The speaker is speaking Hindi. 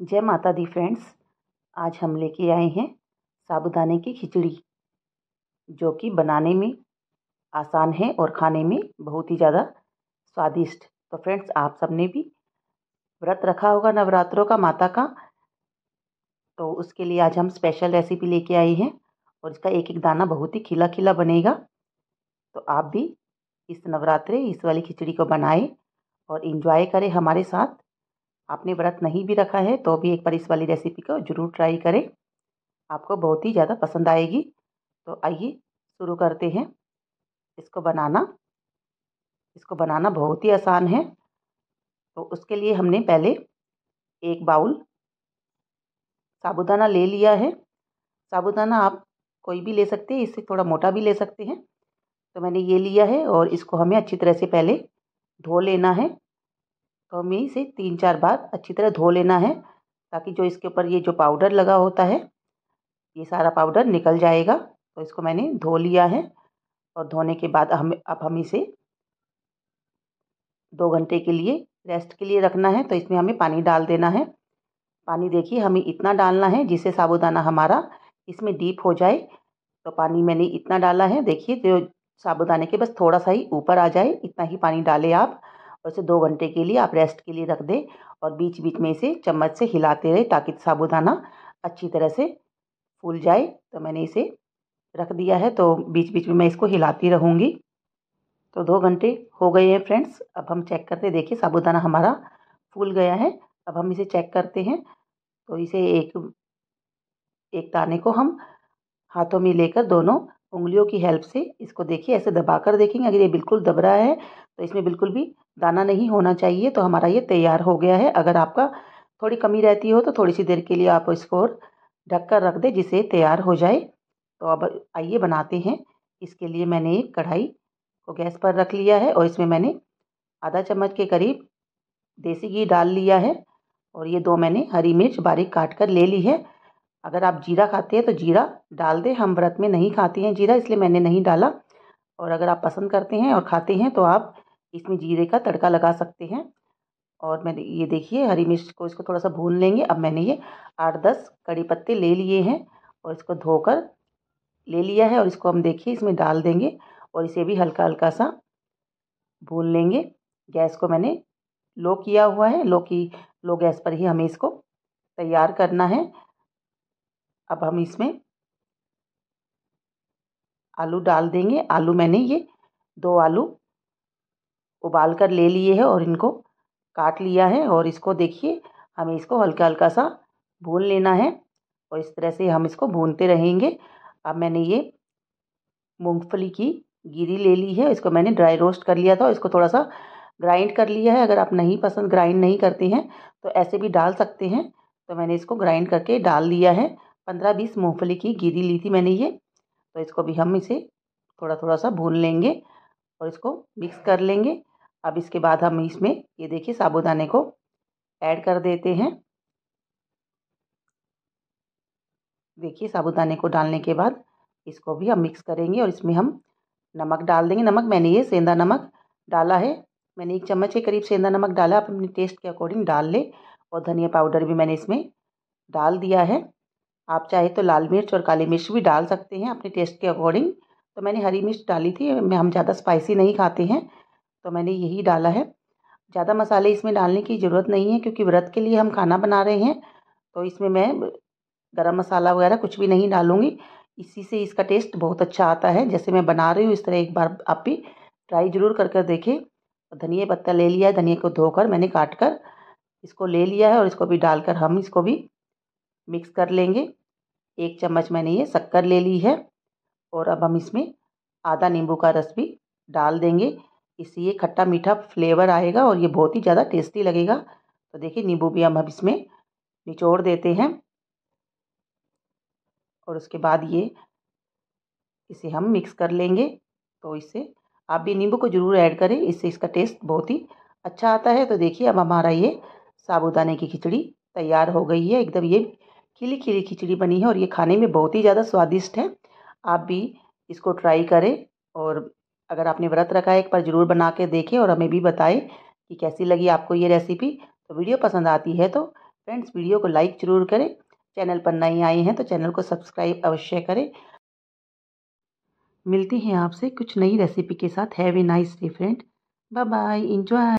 जय माता दी फ्रेंड्स आज हम लेके आए हैं साबुदाने की खिचड़ी जो कि बनाने में आसान है और खाने में बहुत ही ज़्यादा स्वादिष्ट तो फ्रेंड्स आप सबने भी व्रत रखा होगा नवरात्रों का माता का तो उसके लिए आज हम स्पेशल रेसिपी लेके आए हैं और इसका एक एक दाना बहुत ही खिला खिला बनेगा तो आप भी इस नवरात्रे इस वाली खिचड़ी को बनाएं और इन्जॉय करें हमारे साथ आपने व्रत नहीं भी रखा है तो भी एक बार इस वाली रेसिपी को ज़रूर ट्राई करें आपको बहुत ही ज़्यादा पसंद आएगी तो आइए शुरू करते हैं इसको बनाना इसको बनाना बहुत ही आसान है तो उसके लिए हमने पहले एक बाउल साबुदाना ले लिया है साबुदाना आप कोई भी ले सकते हैं इससे थोड़ा मोटा भी ले सकते हैं तो मैंने ये लिया है और इसको हमें अच्छी तरह से पहले धो लेना है तो हमें इसे तीन चार बार अच्छी तरह धो लेना है ताकि जो इसके ऊपर ये जो पाउडर लगा होता है ये सारा पाउडर निकल जाएगा तो इसको मैंने धो लिया है और धोने के बाद हम अब हम इसे दो घंटे के लिए रेस्ट के लिए रखना है तो इसमें हमें पानी डाल देना है पानी देखिए हमें इतना डालना है जिससे साबुदाना हमारा इसमें डीप हो जाए तो पानी मैंने इतना डाला है देखिए जो साबुदाने के बस थोड़ा सा ही ऊपर आ जाए इतना ही पानी डालें आप और इसे दो घंटे के लिए आप रेस्ट के लिए रख दें और बीच बीच में इसे चम्मच से हिलाते रहे ताकि साबुदाना अच्छी तरह से फूल जाए तो मैंने इसे रख दिया है तो बीच बीच में मैं इसको हिलाती रहूँगी तो दो घंटे हो गए हैं फ्रेंड्स अब हम चेक करते देखिए साबुदाना हमारा फूल गया है अब हम इसे चेक करते हैं तो इसे एक एक दाने को हम हाथों में लेकर दोनों उंगलियों की हेल्प से इसको देखिए ऐसे दबाकर देखेंगे अगर ये बिल्कुल दब रहा है तो इसमें बिल्कुल भी दाना नहीं होना चाहिए तो हमारा ये तैयार हो गया है अगर आपका थोड़ी कमी रहती हो तो थोड़ी सी देर के लिए आप इसको ढक कर रख दें जिसे तैयार हो जाए तो अब आइए बनाते हैं इसके लिए मैंने एक कढ़ाई को गैस पर रख लिया है और इसमें मैंने आधा चम्मच के करीब देसी घी डाल लिया है और ये दो मैंने हरी मिर्च बारीक काट कर ले ली है अगर आप जीरा खाते हैं तो जीरा डाल दें हम व्रत में नहीं खाते हैं जीरा इसलिए मैंने नहीं डाला और अगर आप पसंद करते हैं और खाते हैं तो आप इसमें जीरे का तड़का लगा सकते हैं और मैंने ये देखिए हरी मिर्च को इसको थोड़ा सा भून लेंगे अब मैंने ये आठ दस कड़ी पत्ते ले लिए हैं और इसको धोकर ले लिया है और इसको हम देखिए इसमें डाल देंगे और इसे भी हल्का हल्का सा भून लेंगे गैस को मैंने लो किया हुआ है लो की लो गैस पर ही हमें इसको तैयार करना है अब हम इसमें आलू डाल देंगे आलू मैंने ये दो आलू उबाल कर ले लिए है और इनको काट लिया है और इसको देखिए हमें इसको हल्का हल्का सा भून लेना है और इस तरह से हम इसको भूनते रहेंगे अब मैंने ये मूंगफली की गिरी ले ली है इसको मैंने ड्राई रोस्ट कर लिया था और इसको थोड़ा सा ग्राइंड कर लिया है अगर आप नहीं पसंद ग्राइंड नहीं करते हैं तो ऐसे भी डाल सकते हैं तो मैंने इसको ग्राइंड करके डाल लिया है पंद्रह बीस मूँगफली की गिरी ली थी मैंने ये तो इसको भी हम इसे थोड़ा थोड़ा सा भून लेंगे और इसको मिक्स कर लेंगे अब इसके बाद हम इसमें ये देखिए साबुदाने को ऐड कर देते हैं देखिए साबुदाने को डालने के बाद इसको भी हम मिक्स करेंगे और इसमें हम नमक डाल देंगे नमक मैंने ये सेंधा नमक डाला है मैंने एक चम्मच के करीब सेंधा नमक डाला आप अपने टेस्ट के अकॉर्डिंग डाल ले और धनिया पाउडर भी मैंने इसमें डाल दिया है आप चाहे तो लाल मिर्च और काली मिर्च भी डाल सकते हैं अपने टेस्ट के अकॉर्डिंग तो मैंने हरी मिर्च डाली थी हम ज़्यादा स्पाइसी नहीं खाते हैं तो मैंने यही डाला है ज़्यादा मसाले इसमें डालने की ज़रूरत नहीं है क्योंकि व्रत के लिए हम खाना बना रहे हैं तो इसमें मैं गरम मसाला वगैरह कुछ भी नहीं डालूँगी इसी से इसका टेस्ट बहुत अच्छा आता है जैसे मैं बना रही हूँ इस तरह एक बार आप भी ट्राई ज़रूर कर कर देखें धनिया पत्ता ले लिया है धनिया को धोकर मैंने काट कर इसको ले लिया है और इसको भी डालकर हम इसको भी मिक्स कर लेंगे एक चम्मच मैंने ये शक्कर ले ली है और अब हम इसमें आधा नींबू का रस भी डाल देंगे इससे ये खट्टा मीठा फ्लेवर आएगा और ये बहुत ही ज़्यादा टेस्टी लगेगा तो देखिए नींबू भी हम अब इसमें निचोड़ देते हैं और उसके बाद ये इसे हम मिक्स कर लेंगे तो इससे आप भी नींबू को ज़रूर ऐड करें इससे इसका टेस्ट बहुत ही अच्छा आता है तो देखिए अब हमारा ये साबुदाने की खिचड़ी तैयार हो गई है एकदम ये खिली खिली खिचड़ी बनी है और ये खाने में बहुत ही ज़्यादा स्वादिष्ट है आप भी इसको ट्राई करें और अगर आपने व्रत रखा है एक बार ज़रूर बना के देखें और हमें भी बताएं कि कैसी लगी आपको ये रेसिपी तो वीडियो पसंद आती है तो फ्रेंड्स वीडियो को लाइक ज़रूर करें चैनल पर नए आए हैं तो चैनल को सब्सक्राइब अवश्य करें मिलती हैं आपसे कुछ नई रेसिपी के साथ have a nice day friend bye bye enjoy